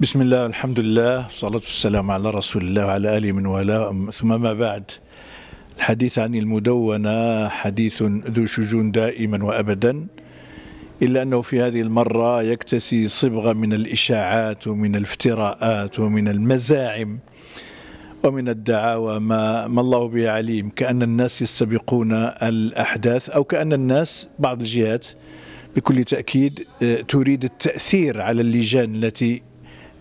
بسم الله الحمد لله والصلاة والسلام على رسول الله وعلى آله من والاه ثم ما بعد الحديث عن المدونة حديث ذو شجون دائما وأبدا إلا أنه في هذه المرة يكتسي صبغة من الإشاعات ومن الافتراءات ومن المزاعم ومن الدعاوى ما, ما الله به عليم كأن الناس يستبقون الأحداث أو كأن الناس بعض الجهات بكل تأكيد تريد التأثير على اللجان التي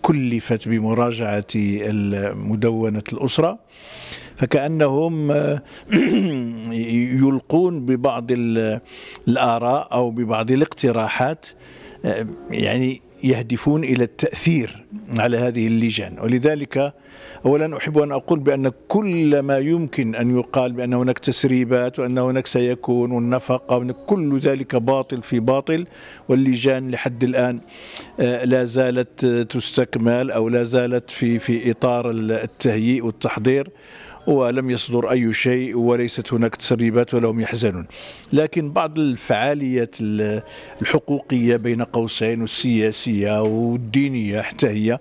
كلفت بمراجعة مدونة الأسرة فكأنهم آه، يلقون ببعض الآراء أو ببعض الاقتراحات آه، يعني يهدفون إلى التأثير على هذه اللجان ولذلك أولا أحب أن أقول بأن كل ما يمكن أن يقال بأن هناك تسريبات وأن هناك سيكون وأن كل ذلك باطل في باطل واللجان لحد الآن آه، لا زالت تستكمل أو لا زالت في في إطار التهيئ والتحضير ولم يصدر أي شيء وليست هناك تسريبات ولهم يحزنون لكن بعض الفعاليات الحقوقية بين قوسين والسياسية والدينية حتى هي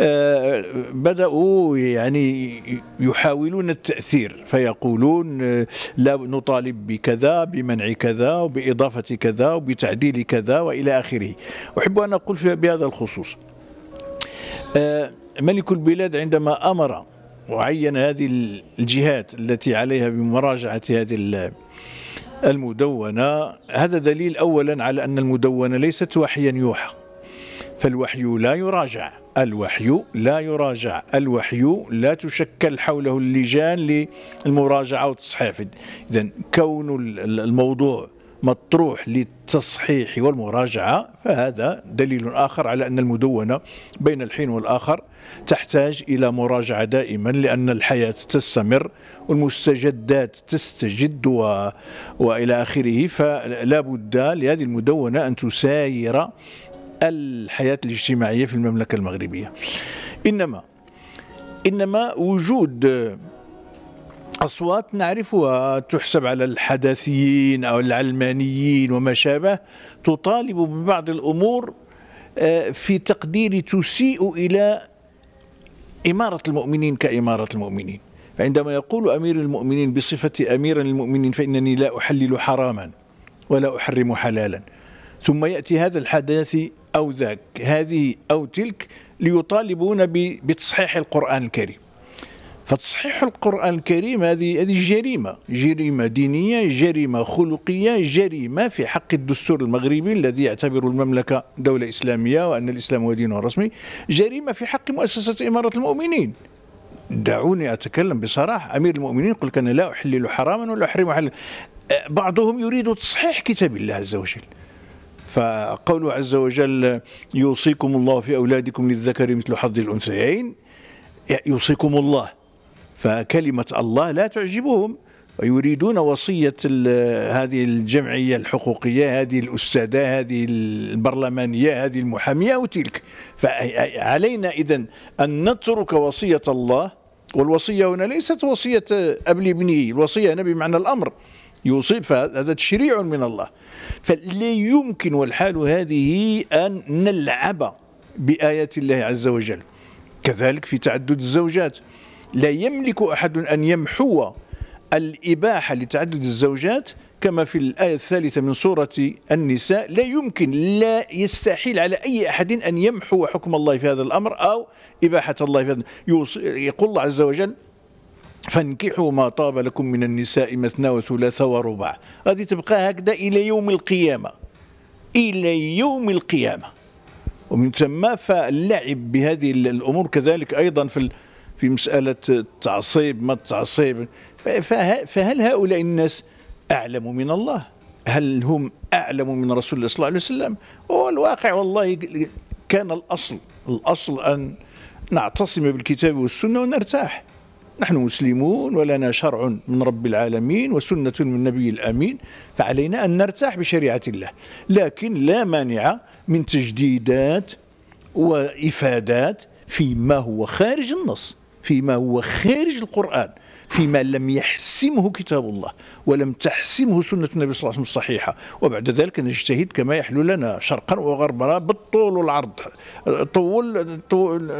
آه، بدأوا يعني يحاولون التأثير فيقولون آه، لا نطالب بكذا بمنع كذا وبإضافة كذا وبتعديل كذا وإلى آخره أحب أن أقول بهذا الخصوص آه، ملك البلاد عندما أمر وعين هذه الجهات التي عليها بمراجعة هذه المدونة هذا دليل أولا على أن المدونة ليست وحيا يوحى فالوحي لا يراجع الوحي لا يراجع الوحي لا تشكل حوله اللجان للمراجعة والتصحيح إذا كون الموضوع مطروح للتصحيح والمراجعة فهذا دليل آخر على أن المدونة بين الحين والآخر تحتاج إلى مراجعة دائما لأن الحياة تستمر والمستجدات تستجد و... وإلى آخره فلا بد لهذه المدونة أن تساير الحياة الاجتماعية في المملكة المغربية إنما إنما وجود أصوات نعرفها تحسب على الحدثيين أو العلمانيين وما شابه تطالب ببعض الأمور آه، في تقديري تسيء إلى إمارة المؤمنين كإمارة المؤمنين فعندما يقول أمير المؤمنين بصفة أميرا للمؤمنين فإنني لا أحلل حراما ولا أحرم حلالا ثم يأتي هذا الحدث أو ذاك هذه أو تلك ليطالبون بتصحيح القرآن الكريم فتصحيح القرآن الكريم هذه هذه جريمة جريمة دينية جريمة خلقية جريمة في حق الدستور المغربي الذي يعتبر المملكة دولة إسلامية وأن الإسلام هو دينه الرسمي جريمة في حق مؤسسة إمارة المؤمنين دعوني أتكلم بصراحة أمير المؤمنين يقول لك أنا لا أحلل حراما ولا أحرم حل أه، بعضهم يريد تصحيح كتاب الله عز وجل فقوله عز وجل يوصيكم الله في أولادكم للذكر مثل حظ الأنثيين يوصيكم الله فكلمة الله لا تعجبهم يريدون وصية هذه الجمعية الحقوقية هذه الأستاذة هذه البرلمانية هذه المحامية أو تلك فعلينا إذا أن نترك وصية الله والوصية هنا ليست وصية أب لابنه الوصية هنا بمعنى الأمر يوصي فهذا تشريع من الله فلا يمكن والحال هذه أن نلعب بآيات الله عز وجل كذلك في تعدد الزوجات لا يملك أحد أن يمحو الإباحة لتعدد الزوجات كما في الآية الثالثة من سورة النساء لا يمكن لا يستحيل على أي أحد أن يمحو حكم الله في هذا الأمر أو إباحة الله في هذا يقول الله عز وجل فانكحوا ما طاب لكم من النساء مثنى وثلاث وربع هذه تبقى هكذا إلى يوم القيامة إلى يوم القيامة ومن ثم فاللعب بهذه الأمور كذلك أيضا في في مسألة التعصيب ما التعصيب فهل هؤلاء الناس أعلم من الله هل هم أعلم من رسول الله صلى الله عليه وسلم والواقع والله كان الأصل الأصل أن نعتصم بالكتاب والسنة ونرتاح نحن مسلمون ولنا شرع من رب العالمين وسنة من النبي الأمين فعلينا أن نرتاح بشريعة الله لكن لا مانع من تجديدات وإفادات فيما هو خارج النص فيما هو خارج القرآن فيما لم يحسمه كتاب الله ولم تحسمه سنة النبي صلى الله عليه وسلم الصحيحة وبعد ذلك نجتهد كما يحلو لنا شرقا وغربا بالطول والعرض طول, طول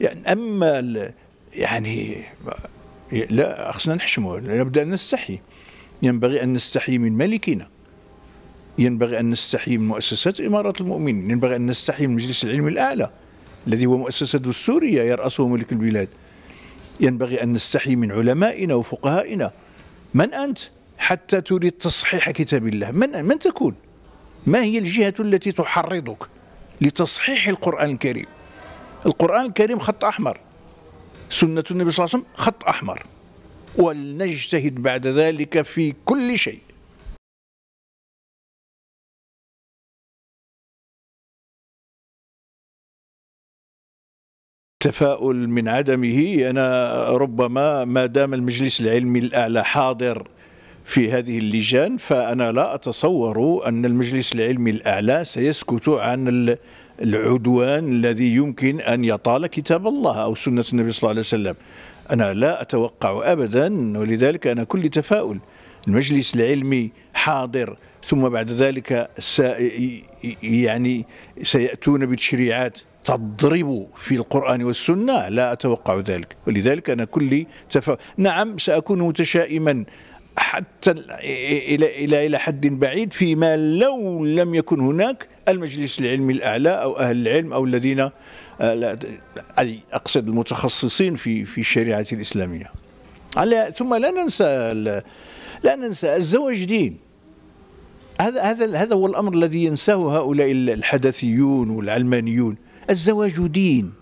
يعني أما يعني لا خصنا نحشمه نبدأ نستحي ينبغي أن نستحي من مالكنا ينبغي أن نستحي من مؤسسات إمارة المؤمنين ينبغي أن نستحي من مجلس العلم الأعلى الذي هو مؤسسة دستورية يرأسه ملك البلاد ينبغي أن نستحي من علمائنا وفقهائنا من أنت حتى تريد تصحيح كتاب الله من, من تكون ما هي الجهة التي تحرضك لتصحيح القرآن الكريم القرآن الكريم خط أحمر سنة النبي صلى الله عليه وسلم خط أحمر ولنجتهد بعد ذلك في كل شيء التفاؤل من عدمه أنا ربما ما دام المجلس العلمي الأعلى حاضر في هذه اللجان فأنا لا أتصور أن المجلس العلمي الأعلى سيسكت عن العدوان الذي يمكن أن يطال كتاب الله أو سنة النبي صلى الله عليه وسلم أنا لا أتوقع أبدا ولذلك أنا كل تفاؤل المجلس العلمي حاضر ثم بعد ذلك يعني سيأتون بتشريعات تضرب في القرآن والسنة لا أتوقع ذلك ولذلك أنا كلي تف... نعم سأكون متشائما حتى إلى إلى إلى حد بعيد فيما لو لم يكن هناك المجلس العلمي الأعلى أو أهل العلم أو الذين آه، أي أقصد المتخصصين في في الشريعة الإسلامية على ثم لا ننسى لا ننسى الزواج دين هذا هذا هذا هو الأمر الذي ينساه هؤلاء الحدثيون والعلمانيون الزواج دين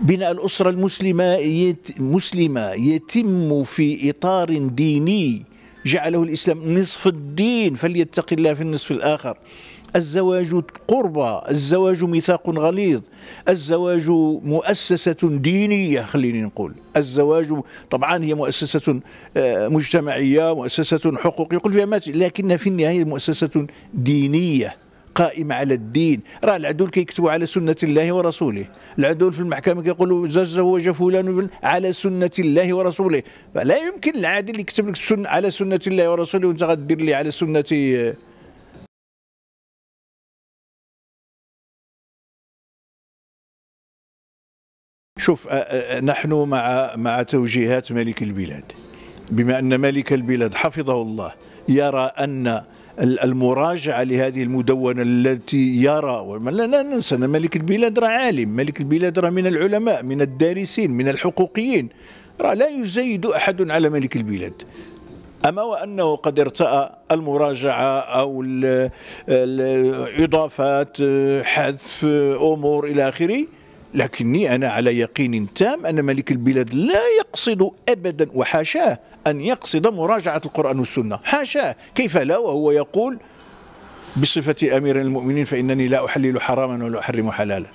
بناء الأسرة المسلمة يت مسلمة يتم في إطار ديني جعله الإسلام نصف الدين فليتق الله في النصف الآخر الزواج قربة الزواج ميثاق غليظ الزواج مؤسسة دينية خليني نقول الزواج طبعا هي مؤسسة آه، مجتمعية مؤسسة حقوق يقول فيها ما لكن في النهاية مؤسسة دينية قائمة على الدين راه العدول كيكتبوا على سنة الله ورسوله العدول في المحكمة كيقولوا زوج فلان على سنة الله ورسوله فلا يمكن العادل يكتب لك السنة على سنة الله ورسوله وانت غدير لي على سنة شوف نحن مع مع توجيهات ملك البلاد بما ان ملك البلاد حفظه الله يرى ان المراجعة لهذه المدونة التي يرى لا ننسى أن ملك البلاد راه عالم ملك البلاد راه من العلماء من الدارسين من الحقوقيين راه لا يزيد أحد على ملك البلاد أما وأنه قد ارتأى المراجعة أو الإضافات حذف أمور إلى آخره لكني أنا على يقين تام أن ملك البلاد لا يقصد أبدا وحاشاه أن يقصد مراجعة القرآن والسنة حاشاه كيف لا وهو يقول بصفة أمير المؤمنين فإنني لا أحلل حراما ولا أحرم حلالا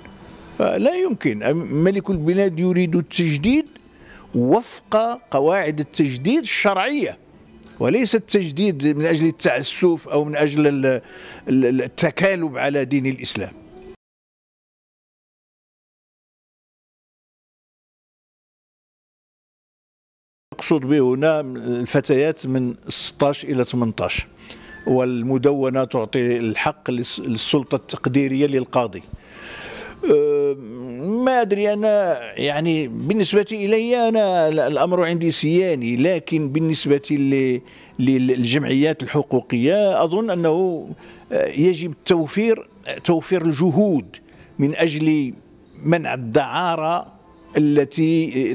لا يمكن ملك البلاد يريد التجديد وفق قواعد التجديد الشرعية وليس التجديد من أجل التعسف أو من أجل التكالب على دين الإسلام المقصود به هنا الفتيات من 16 إلى 18 والمدونة تعطي الحق للسلطة التقديرية للقاضي ما أدري أنا يعني بالنسبة إلي أنا الأمر عندي سياني لكن بالنسبة للجمعيات الحقوقية أظن أنه آه، يجب توفير توفير الجهود من أجل منع الدعارة التي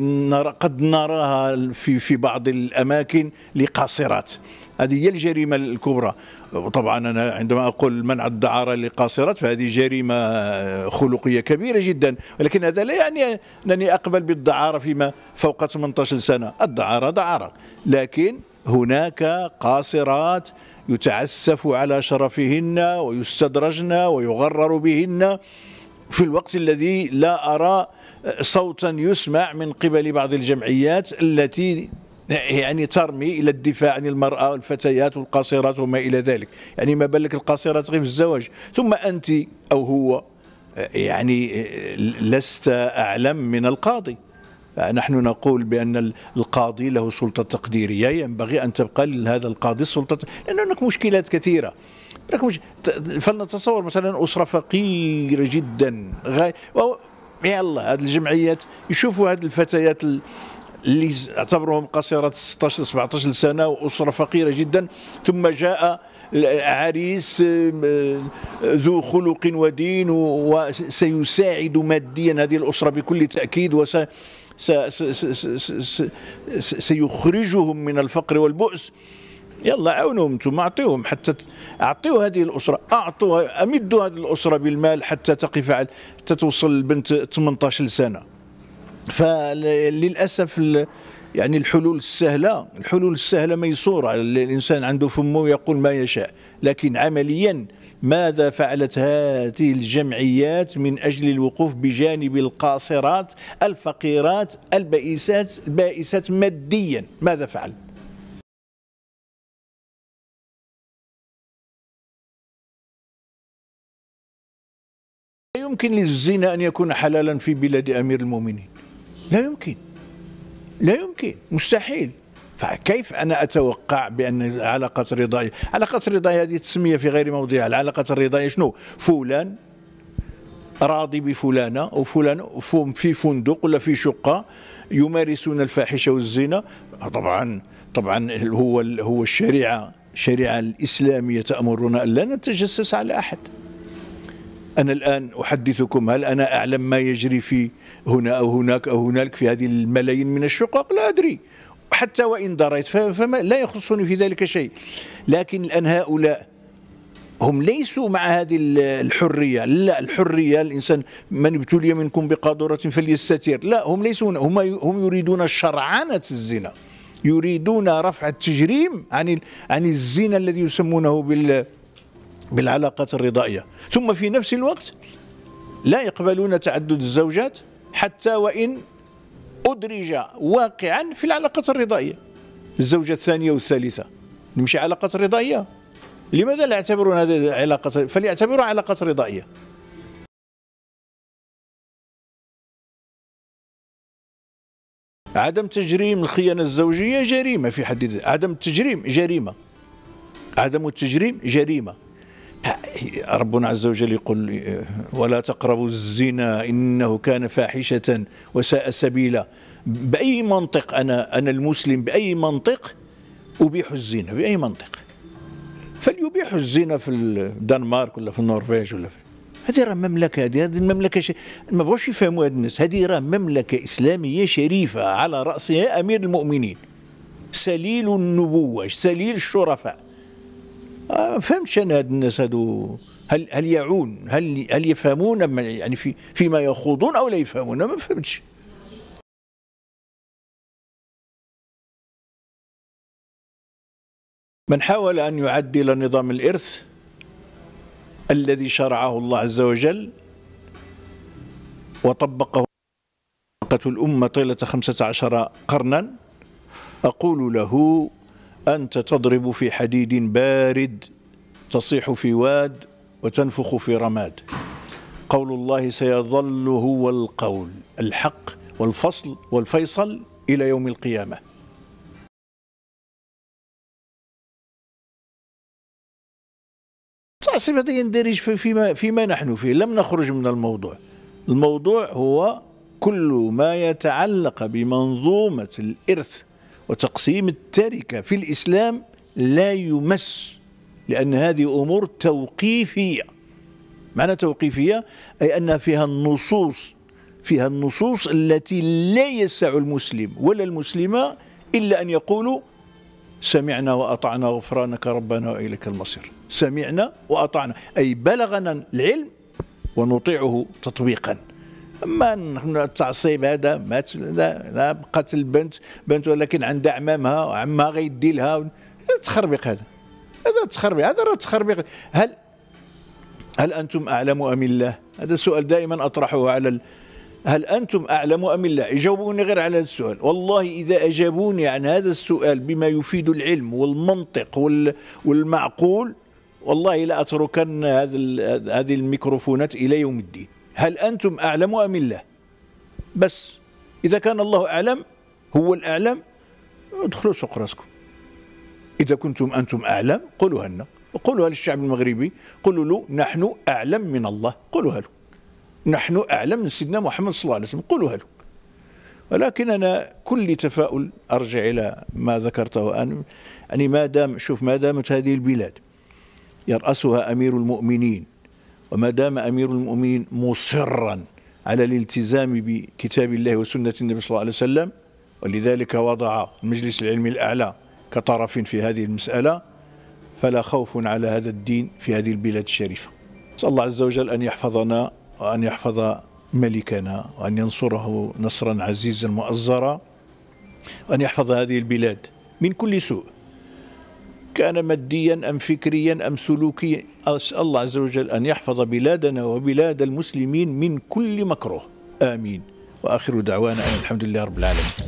قد نراها في في بعض الاماكن لقاصرات هذه هي الجريمه الكبرى وطبعا انا عندما اقول منع الدعاره لقاصرات فهذه جريمه خلقيه كبيره جدا ولكن هذا لا يعني انني اقبل بالدعاره فيما فوق 18 سنه الدعاره دعاره لكن هناك قاصرات يتعسف على شرفهن ويستدرجن ويغرر بهن في الوقت الذي لا ارى صوتا يسمع من قبل بعض الجمعيات التي يعني ترمي الى الدفاع عن المراه والفتيات والقاصرات وما الى ذلك يعني ما بالك القاصرات غير في الزواج ثم انت او هو يعني لست اعلم من القاضي نحن نقول بأن القاضي له سلطة تقديرية ينبغي أن تبقى لهذا القاضي السلطة لأن هناك مشكلات كثيرة فلنتصور مثلا أسرة فقيرة جدا يلا هذه الجمعيات يشوفوا هذه الفتيات اللي اعتبروهم قصيرات 16 17 سنة وأسرة فقيرة جدا ثم جاء عريس آه، ذو خلق ودين وسيساعد ماديا هذه الأسرة بكل تأكيد وس سيخرجهم من الفقر والبؤس يلا عاونوهم انتم اعطيوهم حتى اعطيوا هذه الاسره اعطوها امدوا هذه الاسره بالمال حتى تقف على حتى توصل البنت 18 سنه فللاسف يعني الحلول السهله الحلول السهله ميسوره الانسان عنده فمه يقول ما يشاء لكن عمليا ماذا فعلت هذه الجمعيات من أجل الوقوف بجانب القاصرات الفقيرات البائسات البائسات ماديا ماذا فعلت يمكن للزنا أن يكون حلالا في بلاد أمير المؤمنين لا يمكن لا يمكن مستحيل فكيف انا اتوقع بان علاقه رضايه علاقه رضايه هذه تسميه في غير موضعها العلاقه الرضايه شنو فلان راضي بفلانه او فلان في فندق ولا في شقه يمارسون الفاحشه والزنا طبعا طبعا هو هو الشريعه الشريعه الاسلاميه تامرنا ألا نتجسس على احد أنا الآن أحدثكم هل أنا أعلم ما يجري في هنا أو هناك أو هنالك في هذه الملايين من الشقق لا أدري حتى وإن دريت فما لا يخصني في ذلك شيء لكن الآن هؤلاء هم ليسوا مع هذه الحرية لا الحرية الإنسان من ابتلي منكم بقادرة فليستتير لا هم ليسوا هم, هم يريدون شرعنة الزنا يريدون رفع التجريم عن عن الزنا الذي يسمونه بال بالعلاقات الرضائية ثم في نفس الوقت لا يقبلون تعدد الزوجات حتى وإن أدرج واقعا في العلاقات الرضائية الزوجة الثانية والثالثة نمشي علاقات رضائية لماذا لا يعتبرون هذه العلاقه فليعتبروا علاقات رضائية عدم تجريم الخيانة الزوجية جريمة في حد ذاتها عدم التجريم جريمة عدم التجريم جريمة ربنا عز وجل يقول ولا تقربوا الزنا انه كان فاحشه وساء سبيلا باي منطق انا انا المسلم باي منطق ابيح الزنا باي منطق فليبيح الزنا في الدنمارك ولا في النرويج ولا في هذه راه مملكه هذه هذه المملكه ش... ما بغوش يفهموا هاد الناس هذه راه مملكه اسلاميه شريفه على راسها امير المؤمنين سليل النبوه سليل الشرفاء ما آه، فهمتش انا هاد الناس هادو هل هل يعون هل هل يفهمون يعني في فيما يخوضون او لا يفهمون ما فهمتش من حاول ان يعدل نظام الارث الذي شرعه الله عز وجل وطبقه الأمة طيلة خمسة عشر قرنا أقول له أنت تضرب في حديد بارد تصيح في واد وتنفخ في رماد قول الله سيظل هو القول الحق والفصل والفيصل إلى يوم القيامة تعصب هذا يندرج فيما فيما نحن فيه لم نخرج من الموضوع الموضوع هو كل ما يتعلق بمنظومة الإرث وتقسيم التركة في الإسلام لا يمس لأن هذه أمور توقيفية معنى توقيفية أي أن فيها النصوص فيها النصوص التي لا يسع المسلم ولا المسلمة إلا أن يقولوا سمعنا وأطعنا غفرانك ربنا وإليك المصير سمعنا وأطعنا أي بلغنا العلم ونطيعه تطبيقا اما التعصيب هذا مات لا, لا بقات البنت بنت ولكن عندها عمامها وعمها غيدي لها تخربيق هذا هذا تخربيق هذا راه تخربيق هل هل انتم اعلم ام الله؟ هذا السؤال دائما اطرحه على ال... هل انتم اعلم ام الله؟ يجاوبوني غير على هذا السؤال، والله اذا اجابوني عن هذا السؤال بما يفيد العلم والمنطق وال... والمعقول والله لاتركن هذا هذه الميكروفونات الى يوم الدين. هل أنتم أعلم أم الله بس إذا كان الله أعلم هو الأعلم ادخلوا سوق راسكم إذا كنتم أنتم أعلم قولوها لنا قولوها للشعب المغربي قولوا له نحن أعلم من الله قولوها له نحن أعلم من سيدنا محمد صلى الله عليه وسلم قولوها له ولكن أنا كل تفاؤل أرجع إلى ما ذكرته أنا يعني ما دام شوف ما دامت هذه البلاد يرأسها أمير المؤمنين وما دام أمير المؤمنين مصرا على الالتزام بكتاب الله وسنة النبي صلى الله عليه وسلم ولذلك وضع المجلس العلمي الأعلى كطرف في هذه المسألة فلا خوف على هذا الدين في هذه البلاد الشريفة نسأل الله عز وجل أن يحفظنا وأن يحفظ ملكنا وأن ينصره نصرا عزيزا مؤزرا وأن يحفظ هذه البلاد من كل سوء كان ماديا أم فكريا أم سلوكيا أسأل الله عز وجل أن يحفظ بلادنا وبلاد المسلمين من كل مكروه آمين وآخر دعوانا أن الحمد لله رب العالمين